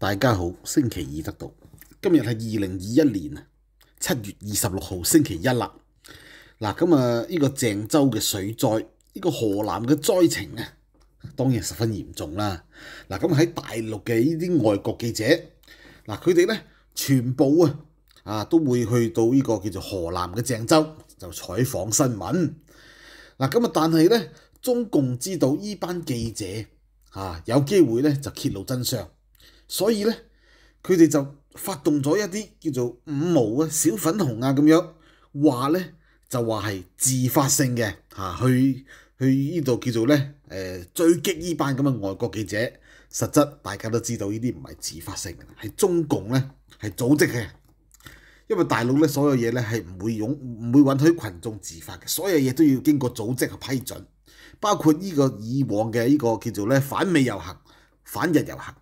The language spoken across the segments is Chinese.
大家好，星期二得到今日系二零二一年啊七月二十六号星期一啦。嗱，咁啊呢个郑州嘅水灾，呢个河南嘅灾情啊，当然十分严重啦。嗱，咁喺大陆嘅呢啲外国记者，嗱佢哋咧全部啊啊都会去到呢个叫做河南嘅郑州就采访新闻。嗱，咁啊，但系咧中共知道呢班记者啊有机会咧就揭露真相。所以咧，佢哋就發動咗一啲叫做五毛啊、小粉紅啊咁樣，話咧就話係自發性嘅嚇，去去呢度叫做咧誒追擊呢班咁嘅外國記者。實質大家都知道呢啲唔係自發性嘅，係中共咧係組織嘅。因為大陸咧所有嘢咧係唔會擁唔會允許群眾自發嘅，所有嘢都要經過組織嘅批准，包括呢個以往嘅呢個叫做咧反美遊行、反日遊行。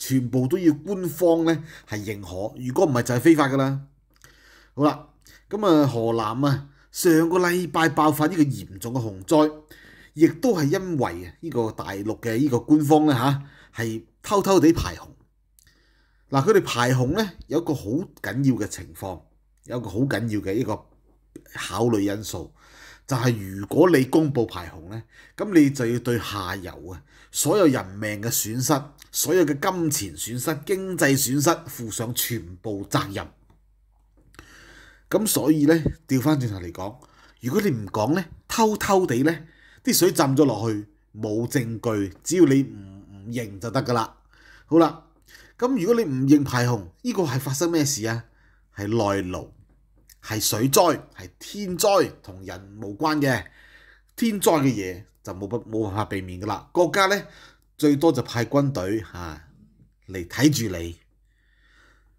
全部都要官方咧係認可，如果唔係就係非法噶啦。好啦，咁啊河南啊上個禮拜爆發呢個嚴重嘅洪災，亦都係因為呢個大陸嘅呢個官方咧嚇係偷偷地排洪。嗱，佢哋排洪咧有一個好緊要嘅情況，有一個好緊要嘅一個考慮因素。就係如果你公布排洪咧，咁你就要對下游啊所有人命嘅損失、所有嘅金錢損失、經濟損失負上全部責任。咁所以咧，調翻轉頭嚟講，如果你唔講咧，偷偷地咧啲水浸咗落去，冇證據，只要你唔唔認就得噶啦。好啦，咁如果你唔認排洪，呢個係發生咩事啊？係內勞。係水災，係天災，同人無關嘅。天災嘅嘢就冇不冇辦法避免噶啦。國家咧最多就派軍隊嚇嚟睇住你。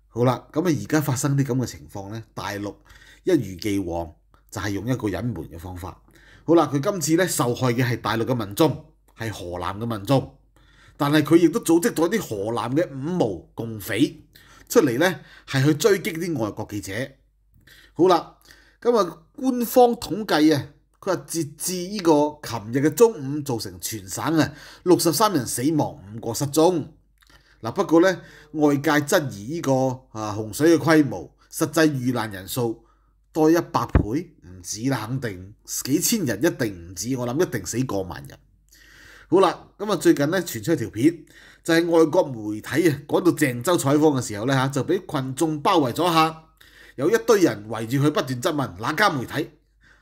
好啦，咁啊而家發生啲咁嘅情況咧，大陸一如既往就係用一個隱瞞嘅方法。好啦，佢今次咧受害嘅係大陸嘅民眾，係河南嘅民眾，但係佢亦都組織咗啲河南嘅五毛共匪出嚟咧，係去追擊啲外國記者。好啦，今日官方统计啊，佢话截至呢个琴日嘅中午，造成全省啊六十三人死亡，五个失踪。嗱，不过咧外界质疑呢个啊洪水嘅规模，实际遇难人数多一百倍唔止啦，肯定几千人一定唔止，我谂一定死过万人。好啦，咁啊最近咧传出一条片，就系外国媒体啊赶到郑州采访嘅时候咧吓，就俾群众包围咗下。有一堆人圍住佢不斷質問，哪家媒體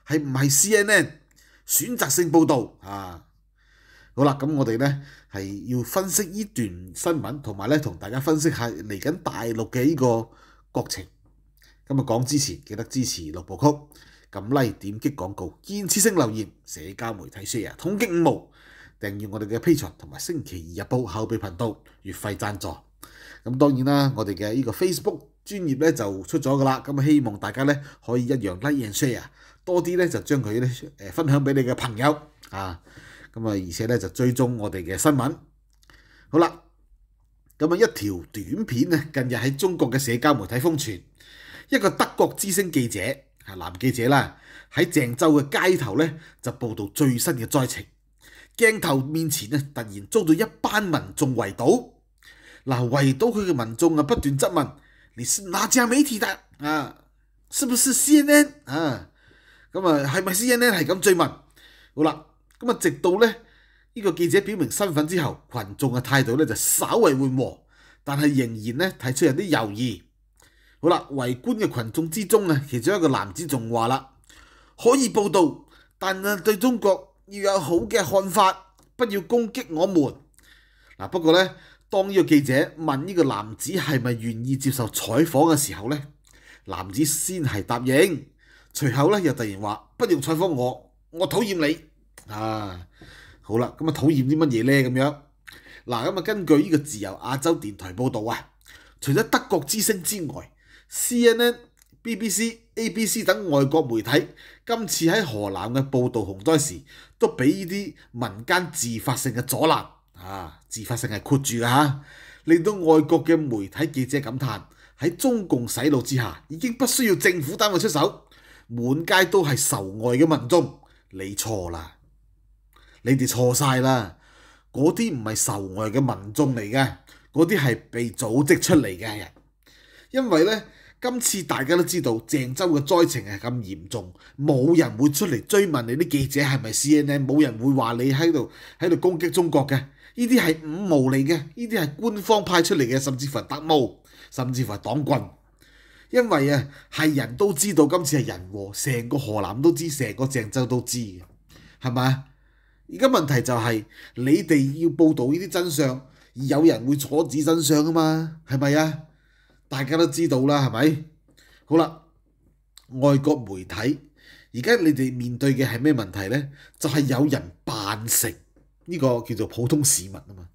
係唔係 CNN 選擇性報導啊？好啦，咁我哋咧係要分析呢段新聞，同埋咧同大家分析下嚟緊大陸嘅呢個國情。咁啊，講之前記得支持六部曲，撳 e 點擊廣告，堅持性留言，社交媒體 share，統計五毛，訂閱我哋嘅 P 場同埋星期二日報後備頻道月費贊助。咁當然啦，我哋嘅呢個 Facebook。專業咧就出咗噶啦，咁啊希望大家咧可以一樣 like、一樣 share 多啲咧，就將佢咧分享俾你嘅朋友啊。咁啊，而且咧就追蹤我哋嘅新聞好啦。咁啊，一條短片咧，近日喺中國嘅社交媒體瘋傳，一個德國之星記者啊，男記者啦，喺鄭州嘅街頭咧就報導最新嘅災情，鏡頭面前咧突然遭到一班民眾圍堵嗱，圍堵佢嘅民眾啊不斷質問。你是哪家媒体的啊？是不是 CNN 啊？咁啊，系咪 CNN 系咁追问？好啦，咁啊，直到咧呢个记者表明身份之后，群众嘅态度咧就稍为缓和，但系仍然咧提出有啲犹豫。好啦，围观嘅群众之中啊，其中一个男子仲话啦：可以报道，但系对中国要有好嘅看法，不要攻击我们。嗱，不过咧。当呢个记者问呢个男子系咪愿意接受采访嘅时候呢男子先系答应，随后呢又突然话：，不用采访我，我讨厌你。啊，好啦，咁啊讨厌啲乜嘢呢？咁样嗱，咁啊根据呢个自由亚洲电台报道啊，除咗德国之声之外，C N N、B B C、A B C 等外国媒体，今次喺河南嘅报道洪灾时，都俾呢啲民间自发性嘅阻拦。啊！自发性系括住噶，吓令到外国嘅媒体记者感叹：喺中共洗脑之下，已经不需要政府单位出手，满街都系受外嘅民众。你错啦，你哋错晒啦！嗰啲唔系受外嘅民众嚟嘅，嗰啲系被组织出嚟嘅人。因为咧，今次大家都知道郑州嘅灾情系咁严重，冇人会出嚟追问你啲记者系咪 C N N，冇人会话你喺度喺度攻击中国嘅。呢啲係五毛嚟嘅，呢啲係官方派出嚟嘅，甚至乎係特務，甚至乎係黨棍。因為啊，係人都知道今次係人和，成個河南都知，成個鄭州都知，係咪啊？而家問題就係你哋要報導呢啲真相，有人會阻止真相啊嘛，係咪啊？大家都知道啦，係咪？好啦，外國媒體，而家你哋面對嘅係咩問題呢？就係有人扮成。呢個叫做普通市民啊嘛，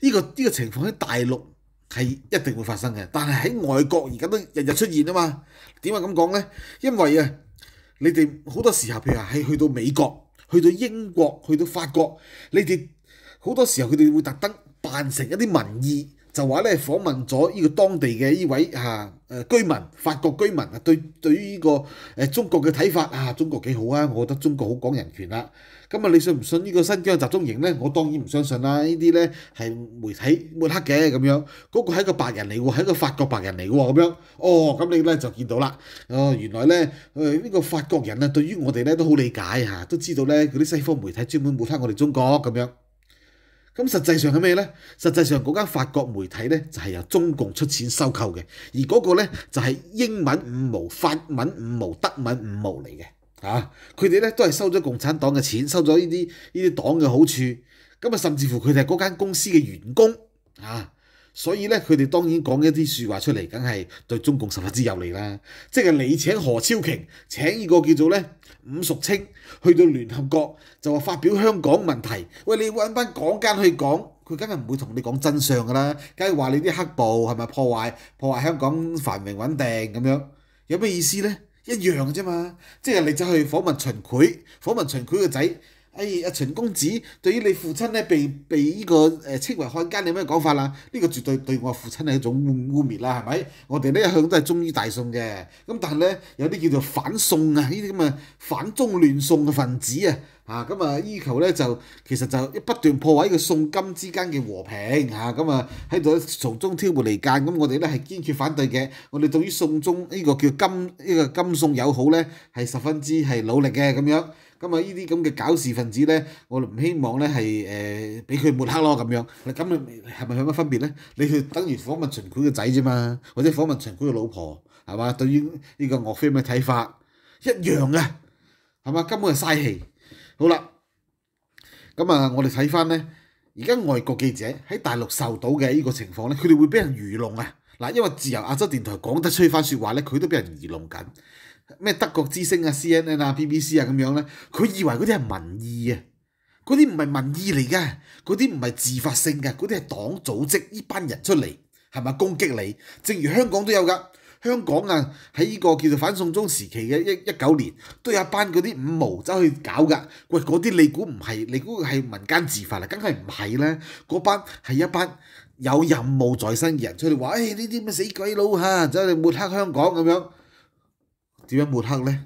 呢個呢個情況喺大陸係一定會發生嘅，但係喺外國而家都日日出現啊嘛。點解咁講呢？因為啊，你哋好多時候，譬如話係去到美國、去到英國、去到法國，你哋好多時候佢哋會特登扮成一啲民意，就話咧訪問咗呢個當地嘅呢位嚇誒居民，法國居民啊，對對於呢個誒中國嘅睇法啊，中國幾好啊，我覺得中國好講人權啦。咁啊！你信唔信呢個新疆集中營咧？我當然唔相信啦！呢啲咧係媒體抹黑嘅咁樣。嗰個係一個白人嚟喎，係一個法國白人嚟嘅咁樣。哦，咁你咧就見到啦。哦，原來咧，呢個法國人啊，對於我哋咧都好理解嚇，都知道咧嗰啲西方媒體專門抹黑我哋中國咁樣。咁實際上係咩咧？實際上嗰間法國媒體咧就係由中共出錢收購嘅，而嗰個咧就係英文五毛、法文五毛、德文五毛嚟嘅。啊！佢哋咧都系收咗共產黨嘅錢，收咗呢啲呢啲黨嘅好處，咁啊甚至乎佢哋系嗰間公司嘅員工啊，所以咧佢哋當然講一啲説話出嚟，梗係對中共十分之有利啦。即係你請何超瓊請呢個叫做咧伍淑清去到聯合國，就話發表香港問題。喂，你揾翻港奸去講，佢梗係唔會同你講真相噶啦，梗係話你啲黑暴係咪破壞破壞香港繁榮穩定咁樣，有咩意思咧？一樣嘅啫嘛，即係你走去訪問秦桧，訪問秦桧個仔。哎，阿秦公子，對於你父親咧，被被依個誒稱為漢奸，你有咩講法啦？呢個絕對對我父親係一種污污蔑啦，係咪？我哋呢一向都係忠於大宋嘅。咁但係咧，有啲叫做反宋啊，呢啲咁嘅反中亂宋嘅分子啊，嚇咁啊，依求咧就其實就不斷破壞呢個宋金之間嘅和平嚇，咁啊喺度從中挑撥離間。咁我哋咧係堅決反對嘅。我哋對於宋中呢個叫金呢個金宋友好咧，係十分之係努力嘅咁樣。咁啊！呢啲咁嘅搞事分子咧，我唔希望咧係誒俾佢抹黑咯咁樣。咁你係咪有乜分別咧？你去等於訪問秦軔嘅仔啫嘛，或者訪問秦軔嘅老婆，係嘛？對於呢個岳飛咩睇法一樣嘅，係嘛？根本係嘥氣。好啦，咁啊，我哋睇翻咧，而家外國記者喺大陸受到嘅呢個情況咧，佢哋會俾人愚弄啊！嗱，因為自由亞洲電台講得出番説話咧，佢都俾人愚弄緊。咩德國之星啊、CNN 啊、BBC 啊咁樣咧，佢以為嗰啲係民意啊，嗰啲唔係民意嚟嘅，嗰啲唔係自發性嘅，嗰啲係黨組織呢班人出嚟，係咪攻擊你？正如香港都有噶，香港啊喺呢個叫做反宋宗時期嘅一一九年，都有一班嗰啲五毛走去搞噶。喂，嗰啲你估唔係？你估係民間自發啦？梗係唔係咧？嗰班係一班有任務在身嘅人出嚟話，誒呢啲咩死鬼佬嚇走嚟抹黑香港咁樣。點樣抹黑咧？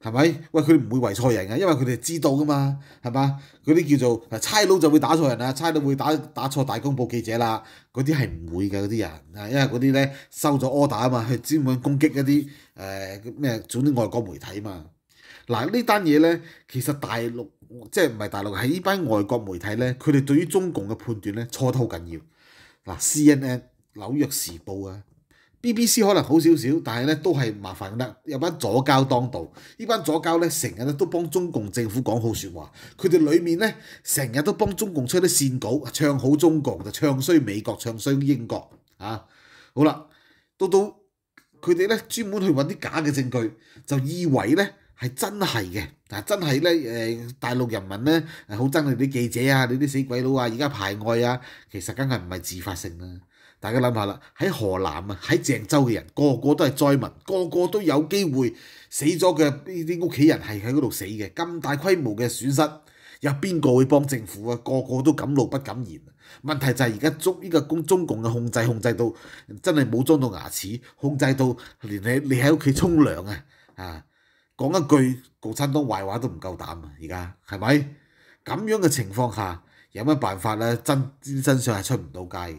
係咪？喂，佢唔會圍錯人啊，因為佢哋知道噶嘛，係嘛？嗰啲叫做差佬就會打錯人啊，差佬會打打錯大公報記者啦。嗰啲係唔會嘅嗰啲人啊，因為嗰啲咧收咗 order 啊嘛，佢專門攻擊一啲誒咩，總之外國媒體嘛。嗱呢單嘢咧，其實大陸即係唔係大陸，係呢班外國媒體咧，佢哋對於中共嘅判斷咧錯得好緊要。嗱，C N N、紐約時報啊。BBC 可能好少少，但係咧都係麻煩啦。有班左膠當道，呢班左膠咧成日咧都幫中共政府講好説話。佢哋裡面咧成日都幫中共出啲線稿，唱好中共就唱衰美國，唱衰英國。啊！好啦，到到佢哋咧專門去揾啲假嘅證據，就以為咧係真係嘅。嗱，真係咧誒大陸人民咧好憎你啲記者啊，你啲死鬼佬啊，而家排外啊，其實梗係唔係自發性啊。大家諗下啦，喺河南啊，喺鄭州嘅人個個都係災民，個個都有機會死咗嘅呢啲屋企人係喺嗰度死嘅咁大規模嘅損失，有邊個會幫政府啊？個個都敢怒不敢言。問題就係而家中呢個共中共嘅控制控制到真係冇裝到牙齒，控制到連你你喺屋企沖涼啊啊講一句國產黨壞話都唔夠膽啊！而家係咪咁樣嘅情況下有乜辦法咧？真真相係出唔到街嘅。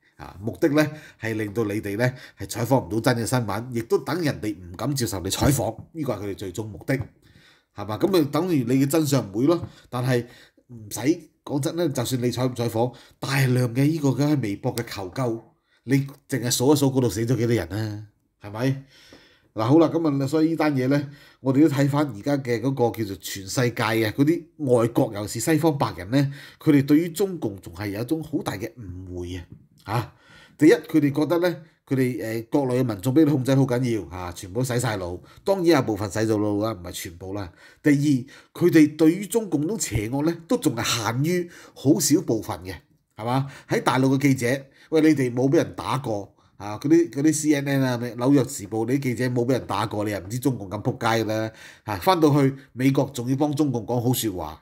啊！目的咧係令到你哋咧係採訪唔到真嘅新聞，亦都等人哋唔敢接受你採訪。呢個係佢哋最終目的，係嘛？咁咪等於你嘅真相唔會咯。但係唔使講真咧，就算你採唔採訪，大量嘅呢個嘅微博嘅求救，你淨係數一數嗰度死咗幾多人啊？係咪嗱？好啦，咁啊，所以呢單嘢咧，我哋都睇翻而家嘅嗰個叫做全世界啊，嗰啲外國尤其是西方白人咧，佢哋對於中共仲係有一種好大嘅誤會啊！嚇！第一，佢哋覺得咧，佢哋誒國內嘅民眾俾你控制好緊要嚇，全部洗曬腦。當然有部分洗咗腦啦，唔係全部啦。第二，佢哋對於中共都邪惡咧，都仲係限於好少部分嘅，係嘛？喺大陸嘅記者，喂，你哋冇俾人打過啊！嗰啲嗰啲 CNN 啊、紐約時報啲記者冇俾人打過，你又唔知中共咁撲街咧？嚇。翻到去美國仲要幫中共講好説話。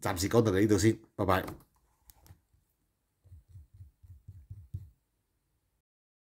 暂时讲到呢度先，拜拜。